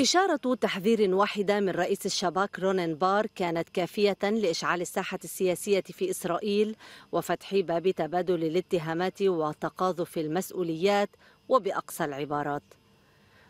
إشارة تحذير واحدة من رئيس الشباك رونين بار كانت كافية لإشعال الساحة السياسية في إسرائيل وفتح باب تبادل الاتهامات وتقاذف المسؤوليات وبأقصى العبارات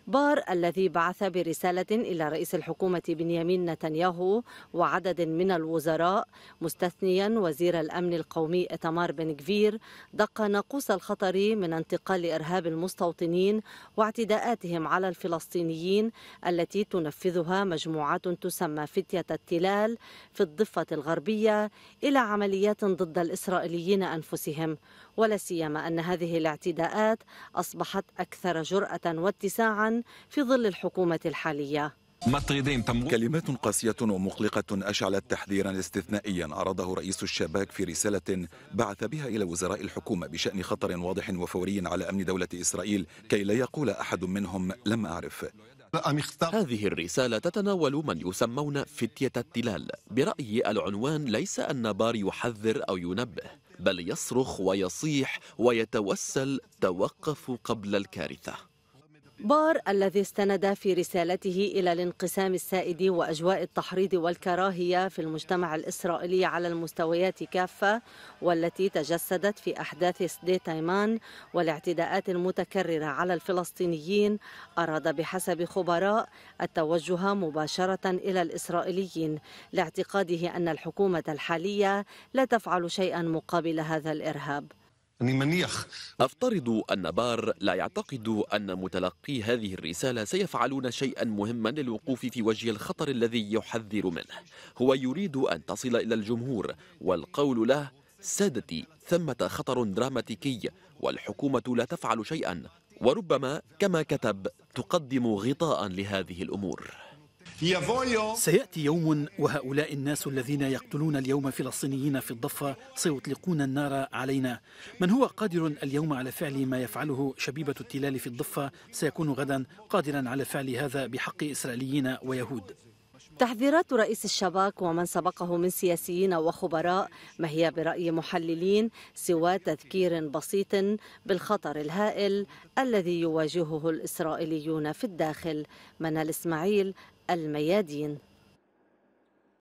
بار الذي بعث برسالة إلى رئيس الحكومة بنيامين نتنياهو وعدد من الوزراء مستثنيا وزير الأمن القومي إتمار بن كفير دق ناقوس الخطر من انتقال إرهاب المستوطنين واعتداءاتهم على الفلسطينيين التي تنفذها مجموعات تسمى فتية التلال في الضفة الغربية إلى عمليات ضد الإسرائيليين أنفسهم ولا سيما أن هذه الاعتداءات أصبحت أكثر جرأة واتساعا في ظل الحكومة الحالية كلمات قاسية ومقلقة أشعلت تحذيرا استثنائيا عرضه رئيس الشباك في رسالة بعث بها إلى وزراء الحكومة بشأن خطر واضح وفوري على أمن دولة إسرائيل كي لا يقول أحد منهم لم أعرف هذه الرسالة تتناول من يسمون فتية التلال برأيي العنوان ليس أن بار يحذر أو ينبه بل يصرخ ويصيح ويتوسل توقفوا قبل الكارثة بار الذي استند في رسالته إلى الانقسام السائد وأجواء التحريض والكراهية في المجتمع الإسرائيلي على المستويات كافة والتي تجسدت في أحداث سدي تايمان والاعتداءات المتكررة على الفلسطينيين أراد بحسب خبراء التوجه مباشرة إلى الإسرائيليين لاعتقاده أن الحكومة الحالية لا تفعل شيئا مقابل هذا الإرهاب أفترض أن بار لا يعتقد أن متلقي هذه الرسالة سيفعلون شيئا مهما للوقوف في وجه الخطر الذي يحذر منه هو يريد أن تصل إلى الجمهور والقول له سادتي ثمة خطر دراماتيكي والحكومة لا تفعل شيئا وربما كما كتب تقدم غطاء لهذه الأمور سيأتي يوم وهؤلاء الناس الذين يقتلون اليوم فلسطينيين في الضفة سيطلقون النار علينا من هو قادر اليوم على فعل ما يفعله شبيبة التلال في الضفة سيكون غدا قادرا على فعل هذا بحق إسرائيليين ويهود تحذيرات رئيس الشباك ومن سبقه من سياسيين وخبراء ما هي برأي محللين سوى تذكير بسيط بالخطر الهائل الذي يواجهه الإسرائيليون في الداخل منال إسماعيل الميادين